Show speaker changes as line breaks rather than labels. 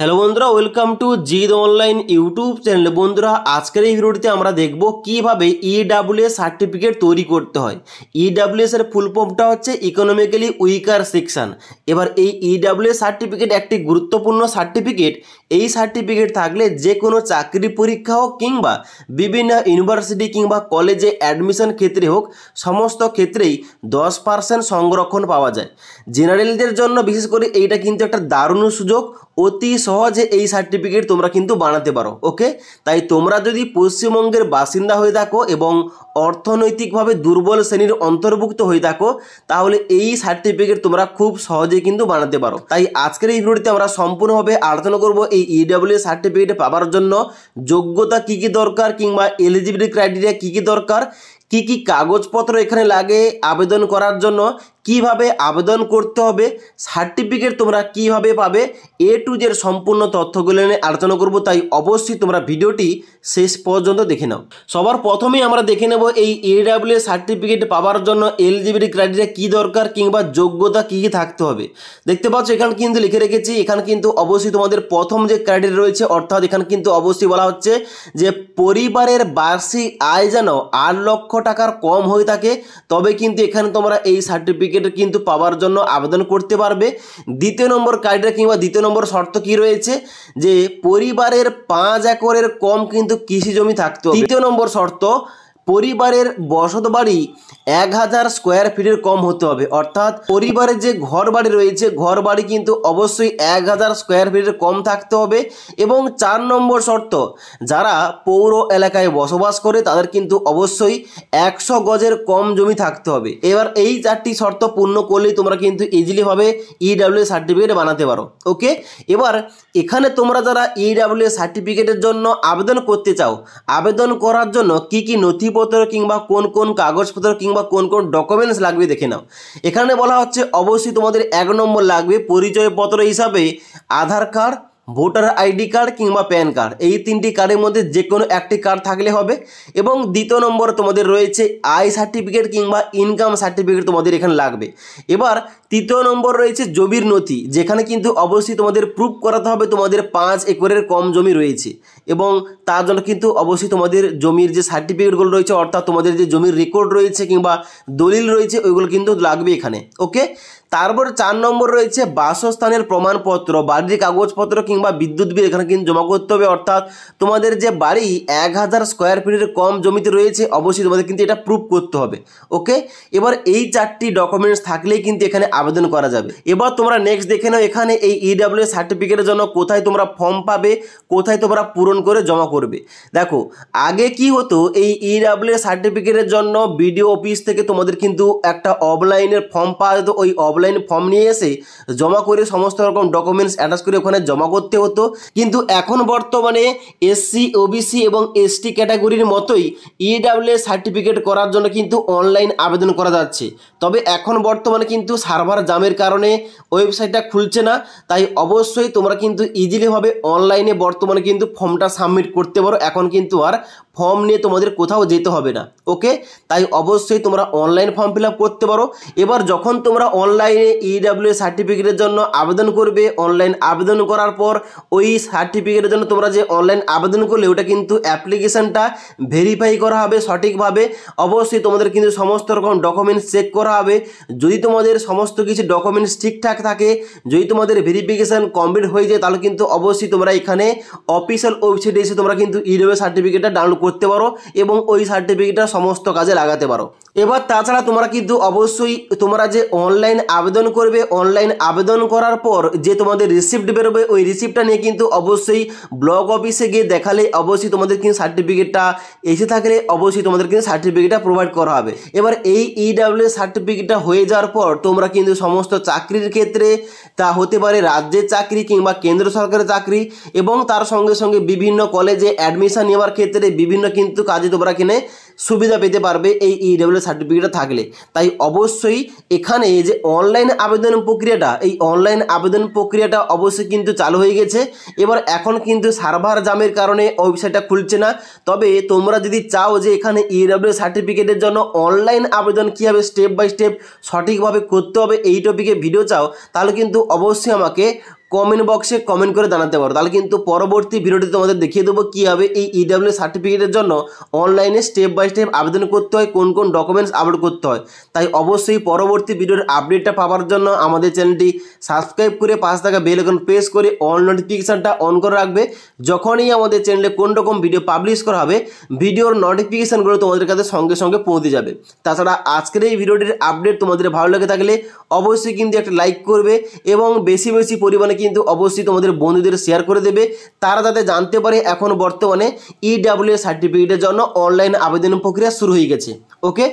hello বন্ধুরা welcome to জিদ online YouTube channel বন্ধুরা আজকের এই ভিডিওটিতে আমরা দেখব কীভাবে ইডাব্লিউএস সার্টিফিকেট তৈরি করতে হয় ইডাব্লিউএস e এর ফুল ফর্মটা হচ্ছে ইকোনমিক্যালি উইকার সেকশন এবার এই ইডাব্লিউএস e সার্টিফিকেট একটি গুরুত্বপূর্ণ সার্টিফিকেট এই সার্টিফিকেট থাকলে যে কোনো চাকরি পরীক্ষা হোক কিংবা বিভিন্ন ইউনিভার্সিটি কিংবা কলেজে অ্যাডমিশন ক্ষেত্রে হোক সমস্ত ক্ষেত্রেই দশ পার্সেন্ট সংরক্ষণ পাওয়া যায় জেনারেলদের জন্য বিশেষ করে এইটা কিন্তু একটা দারুণ সুযোগ অতি সহজে এই সার্টিফিকেট তোমরা কিন্তু বানাতে পারো ওকে তাই তোমরা যদি পশ্চিমবঙ্গের বাসিন্দা হয়ে থাকো এবং অর্থনৈতিকভাবে দুর্বল শ্রেণীর অন্তর্ভুক্ত হয়ে থাকো তাহলে এই সার্টিফিকেট তোমরা খুব সহজে কিন্তু বানাতে পারো তাই আজকের এই ভিডিওটিতে আমরা সম্পূর্ণভাবে আলোচনা করব এই ইডাব্লিউ সার্টিফিকেট পাওয়ার জন্য যোগ্যতা কী কী দরকার কিংবা এলিজিবিলিটি ক্রাইটেরিয়া কী কী দরকার কি কি কাগজপত্র এখানে লাগে আবেদন করার জন্য কিভাবে আবেদন করতে হবে সার্টিফিকেট তোমরা কিভাবে পাবে এ টু জের সম্পূর্ণ তথ্যগুলো নিয়ে আলোচনা করব তাই অবশ্যই তোমরা ভিডিওটি শেষ পর্যন্ত দেখে নাও সবার প্রথমেই আমরা দেখে নেব এই এডাব্লিউ সার্টিফিকেট পাওয়ার জন্য এলিজিবিলিটি ক্রাইটেরিয়া কী দরকার কিংবা যোগ্যতা কী কী থাকতে হবে দেখতে পাচ্ছ এখানে কিন্তু লিখে রেখেছি এখানে কিন্তু অবশ্যই তোমাদের প্রথম যে ক্রাইটেরিয়া রয়েছে অর্থাৎ এখানে কিন্তু অবশ্যই বলা হচ্ছে যে পরিবারের বার্ষিক আয় যেন আট লক্ষ টাকার কম হয়ে থাকে তবে কিন্তু এখানে তোমরা এই সার্টিফিকেট সার্টিফিকেট কিন্তু পাওয়ার জন্য আবেদন করতে পারবে দ্বিতীয় নম্বর ক্রাইটেরিয়া কিংবা দ্বিতীয় নম্বর শর্ত কি রয়েছে যে পরিবারের পাঁচ একরের কম কিন্তু কৃষি জমি থাকতো তৃতীয় নম্বর শর্ত পরিবারের বসত বাড়ি এক হাজার স্কোয়ার ফিটের কম হতে হবে অর্থাৎ পরিবারের যে ঘর বাড়ি রয়েছে ঘর বাড়ি কিন্তু অবশ্যই এক হাজার স্কোয়ার ফিটের কম থাকতে হবে এবং চার নম্বর শর্ত যারা পৌর এলাকায় বসবাস করে তাদের কিন্তু অবশ্যই একশো গজের কম জমি থাকতে হবে এবার এই চারটি শর্ত পূর্ণ করলেই তোমরা কিন্তু ইজিলিভাবে ইডাব্লিউ সার্টিফিকেট বানাতে পারো ওকে এবার এখানে তোমরা যারা ইডাব্লিউ e সার্টিফিকেটের জন্য আবেদন করতে চাও আবেদন করার জন্য কি কি নথি নথিপত্র কিংবা কোন কোন কাগজপত্র কিংবা কোন কোন ডকুমেন্টস লাগবে দেখে নাও এখানে বলা হচ্ছে অবশ্যই তোমাদের এক নম্বর লাগবে পরিচয়পত্র হিসাবে Aadhaar card voter ID card কিংবা প্যান কার্ড এই তিনটি কার্ডের মধ্যে যে কোনো একটি কার্ড থাকলে হবে এবং দ্বিতীয় নম্বর তোমাদের রয়েছে আয় সার্টিফিকেট কিংবা ইনকাম সার্টিফিকেট তোমাদের এখানে লাগবে এবার তৃতীয় নম্বর রয়েছে জমির নথি যেখানে কিন্তু অবশ্যই তোমাদের প্রুফ করাতে হবে তোমাদের পাঁচ একরের কম জমি রয়েছে এবং তার জন্য কিন্তু অবশ্যই তোমাদের জমির যে সার্টিফিকেটগুলো রয়েছে অর্থাৎ তোমাদের যে জমির রেকর্ড রয়েছে কিংবা দলিল রয়েছে ওইগুলো কিন্তু লাগবে এখানে ওকে তারপর চার নম্বর রয়েছে বাসস্থানের প্রমাণপত্র বাড়ির কাগজপত্র কিংবা বিদ্যুৎ বিল এখানে কিন্তু জমা করতে হবে অর্থাৎ তোমাদের যে বাড়ি এক হাজার স্কোয়ার ফিটের কম জমিতে রয়েছে অবশ্যই তোমাদের কিন্তু এটা প্রুভ করতে হবে ওকে এবার এই চারটি ডকুমেন্টস থাকলেই কিন্তু এখানে আবেদন করা যাবে এবার তোমরা নেক্সট দেখে নাও এখানে এই ইডাব্লিউ e সার্টিফিকেটের জন্য কোথায় তোমরা ফর্ম পাবে কোথায় তোমরা পূরণ করে জমা করবে দেখো আগে কি হতো এই ইডাব্লিউ e সার্টিফিকেটের জন্য বিডিও অফিস থেকে তোমাদের কিন্তু একটা অফলাইনের ফর্ম পাওয়া যেত ওই অফলাইন অনলাইন ফর্ম নিয়ে এসে জমা করে সমস্ত রকম ডকুমেন্টস অ্যাটাচ করে ওখানে জমা করতে হতো কিন্তু এখন বর্তমানে এসসি ওবিসি এবং এসটি ক্যাটাগরির মতোই ইডাব্লিউ e সার্টিফিকেট করার জন্য কিন্তু অনলাইন আবেদন করা যাচ্ছে তবে এখন বর্তমানে কিন্তু সার্ভার জামের কারণে ওয়েবসাইটটা খুলছে না তাই অবশ্যই তোমরা কিন্তু ইজিলিভাবে অনলাইনে বর্তমানে কিন্তু ফর্মটা সাবমিট করতে পারো এখন কিন্তু আর ফর্ম নিয়ে তোমাদের কোথাও যেতে হবে না ওকে তাই অবশ্যই তোমরা অনলাইন ফর্ম ফিল করতে পারো এবার যখন তোমরা অনলাইন অনলাইনে ইডাব্লিউ e সার্টিফিকেটের জন্য আবেদন করবে অনলাইন আবেদন করার পর ওই সার্টিফিকেটের জন্য তোমরা যে অনলাইন আবেদন করলে ওটা কিন্তু অ্যাপ্লিকেশানটা ভেরিফাই করা হবে সঠিকভাবে অবশ্যই তোমাদের কিন্তু সমস্ত রকম ডকুমেন্টস চেক করা হবে যদি তোমাদের সমস্ত কিছু ডকুমেন্টস ঠিকঠাক থাকে যদি তোমাদের ভেরিফিকেশান কমপ্লিট হয়ে যায় তাহলে কিন্তু অবশ্যই তোমরা এখানে অফিসিয়াল ওয়েবসাইটে এসে তোমরা কিন্তু ইডাব্লিউ সার্টিফিকেটটা ডাউনলোড করতে পারো এবং ওই সার্টিফিকেটটা সমস্ত কাজে লাগাতে পারো এবার তাছাড়া তোমরা কিন্তু অবশ্যই তোমরা যে অনলাইন আবেদন করবে অনলাইন আবেদন করার পর যে তোমাদের রিসিপ্ট বেরোবে ওই রিসিপ্টটা নিয়ে কিন্তু অবশ্যই ব্লক অফিসে গিয়ে দেখালে অবশ্যই তোমাদের কিন্তু সার্টিফিকেটটা এসে থাকলে অবশ্যই তোমাদের কিন্তু সার্টিফিকেটটা প্রোভাইড করা হবে এবার এই ইডাব্লিউ e সার্টিফিকেটটা হয়ে যাওয়ার পর তোমরা কিন্তু সমস্ত চাকরির ক্ষেত্রে তা হতে পারে রাজ্যের চাকরি কিংবা কেন্দ্র সরকারের চাকরি এবং তার সঙ্গে সঙ্গে বিভিন্ন কলেজে অ্যাডমিশন নেওয়ার ক্ষেত্রে বিভিন্ন কিন্তু কাজে তোমরা কিনে সুবিধা পেতে পারবে এই ইডাব্লিউ e সার্টিফিকেটটা থাকলে তাই অবশ্যই এখানে যে অন অনলাইন আবেদন প্রক্রিয়াটা এই অনলাইন আবেদন প্রক্রিয়াটা অবশ্যই কিন্তু চালু হয়ে গেছে এবার এখন কিন্তু সার্ভার জামের কারণে ওয়েবসাইটটা খুলছে না তবে তোমরা যদি চাও যে এখানে ইডাব্লিউ e সার্টিফিকেটের জন্য অনলাইন আবেদন কীভাবে স্টেপ বাই স্টেপ সঠিকভাবে করতে হবে এই টপিকে ভিডিও চাও তাহলে কিন্তু অবশ্যই আমাকে কমেন্ট বক্সে কমেন্ট করে জানাতে পারো তাহলে কিন্তু পরবর্তী ভিডিওটি তোমাদের দেখিয়ে দেবো কীভাবে এই ইডাব্লিউ e সার্টিফিকেটের জন্য অনলাইনে স্টেপ বাই স্টেপ আবেদন করতে হয় কোন কোন ডকুমেন্টস আপলোড করতে হয় তাই অবশ্যই পরবর্তী ভিডিওর আপডেটটা পাওয়ার জন্য আমাদের চ্যানেলটি সাবস্ক্রাইব করে পাশে থাকা বেল এখন প্রেস করে অল নোটিফিকেশানটা অন করে রাখবে যখনই আমাদের চ্যানেলে কোন রকম ভিডিও পাবলিশ করা হবে ভিডিওর নোটিফিকেশানগুলো তোমাদের কাছে সঙ্গে সঙ্গে পৌঁছে যাবে তাছাড়া আজকের এই ভিডিওটির আপডেট তোমাদের ভালো লেগে থাকলে অবশ্যই কিন্তু একটা লাইক করবে এবং বেশি বেশি পরিমাণে কিন্তু অবশ্যই তোমাদের বন্ধুদের শেয়ার করে দেবে তারা যাতে জানতে পারে এখন বর্তমানে ইডাব্লিউ e সার্টিফিকেটের জন্য অনলাইন আবেদন প্রক্রিয়া শুরু হয়ে গেছে ওকে